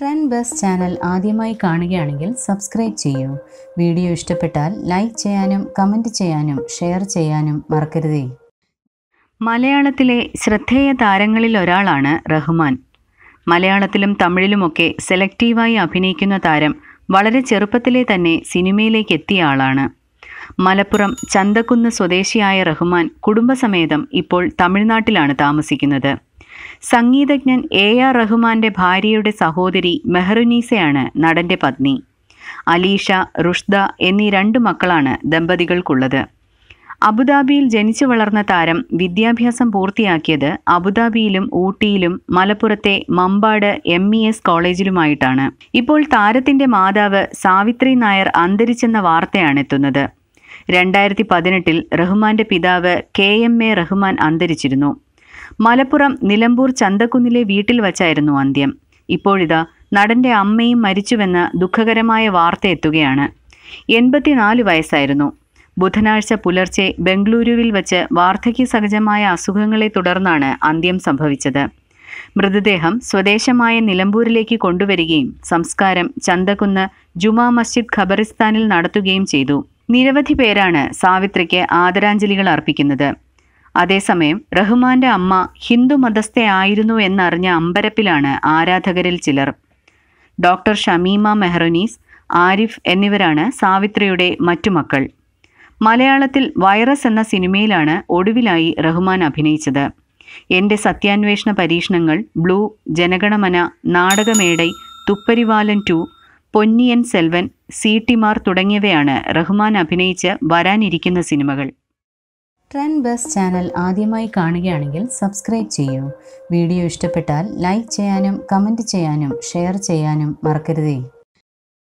trend bus channel ആദ്യമായി കാണുകയാണെങ്കിൽ subscribe ചെയ്യൂ വീഡിയോ ഇഷ്ടപ്പെട്ടാൽ ലൈക്ക് ചെയ്യാനും കമൻറ്റ് ചെയ്യാനും ഷെയർ ചെയ്യാനും മറക്കരുതേ മലയാളത്തിലെ ശ്രദ്ധേയ താരങ്ങളിൽ ഒരാളാണ് റഹ്മാൻ മലയാളത്തിലും തമിഴിലുമൊക്കെ സെലക്റ്റീവായി അഭിനയിക്കുന്ന താരം വളരെ ചെറുപ്പത്തിലെ തന്നെ സിനിമയിലേക്ക് എത്തിയ ആളാണ് മലപ്പുറം ചന്തക്കുന്ന് സ്വദേശിയായ റഹ്മാൻ കുടുംബസമേതം ഇപ്പോൾ തമിഴ്നാട്ടിലാണ് താമസിക്കുന്നത് സംഗീതജ്ഞൻ എ ആർ റഹ്മാന്റെ ഭാര്യയുടെ സഹോദരി മെഹറുനീസയാണ് നടന്റെ പത്നി അലീഷ റുഷ്ദ എന്നീ രണ്ട് മക്കളാണ് ദമ്പതികൾക്കുള്ളത് അബുദാബിയിൽ ജനിച്ചു വളർന്ന താരം വിദ്യാഭ്യാസം പൂർത്തിയാക്കിയത് അബുദാബിയിലും ഊട്ടിയിലും മലപ്പുറത്തെ മമ്പാട് എം ഇ എസ് കോളേജിലുമായിട്ടാണ് ഇപ്പോൾ താരത്തിന്റെ മാതാവ് സാവിത്രി നായർ അന്തരിച്ചെന്ന വാർത്തയാണ് എത്തുന്നത് രണ്ടായിരത്തി പതിനെട്ടിൽ റഹ്മാന്റെ പിതാവ് കെ എം എ റഹ്മാൻ അന്തരിച്ചിരുന്നു മലപ്പുറം നിലമ്പൂർ ചന്തക്കുന്നിലെ വീട്ടിൽ വച്ചായിരുന്നു അന്ത്യം ഇപ്പോഴിതാ നടന്റെ അമ്മയും മരിച്ചുവെന്ന ദുഃഖകരമായ വാർത്ത എത്തുകയാണ് എൺപത്തിനാല് വയസ്സായിരുന്നു ബുധനാഴ്ച പുലർച്ചെ ബംഗളൂരുവിൽ വച്ച് വാർദ്ധക്യ സഹജമായ അസുഖങ്ങളെ തുടർന്നാണ് അന്ത്യം സംഭവിച്ചത് മൃതദേഹം സ്വദേശമായ നിലമ്പൂരിലേക്ക് കൊണ്ടുവരികയും സംസ്കാരം ചന്തക്കുന്ന് ജുമാ മസ്ജിദ് ഖബറിസ്ഥാനിൽ നടത്തുകയും ചെയ്തു നിരവധി പേരാണ് സാവിത്രിക്ക് ആദരാഞ്ജലികൾ അർപ്പിക്കുന്നത് അതേസമയം റഹ്മാന്റെ അമ്മ ഹിന്ദു മതസ്ഥയായിരുന്നു എന്നറിഞ്ഞ അമ്പരപ്പിലാണ് ആരാധകരിൽ ചിലർ ഡോക്ടർ ഷമീമ മെഹ്റനീസ് ആരിഫ് എന്നിവരാണ് സാവിത്രിയുടെ മറ്റു മക്കൾ മലയാളത്തിൽ വൈറസ് എന്ന സിനിമയിലാണ് ഒടുവിലായി റഹ്മാൻ അഭിനയിച്ചത് എൻ്റെ സത്യാന്വേഷണ പരീക്ഷണങ്ങൾ ബ്ലൂ ജനഗണമന നാടകമേടൈ തുപ്പരിവാലൻ ടു പൊന്നിയൻ സെൽവൻ സീട്ടിമാർ തുടങ്ങിയവയാണ് റഹ്മാൻ അഭിനയിച്ച് വരാനിരിക്കുന്ന സിനിമകൾ ട്രെൻഡ് ബസ് ചാനൽ ആദ്യമായി കാണുകയാണെങ്കിൽ സബ്സ്ക്രൈബ് ചെയ്യൂ വീഡിയോ ഇഷ്ടപ്പെട്ടാൽ ലൈക്ക് ചെയ്യാനും കമൻറ്റ് ചെയ്യാനും ഷെയർ ചെയ്യാനും മറക്കരുതേ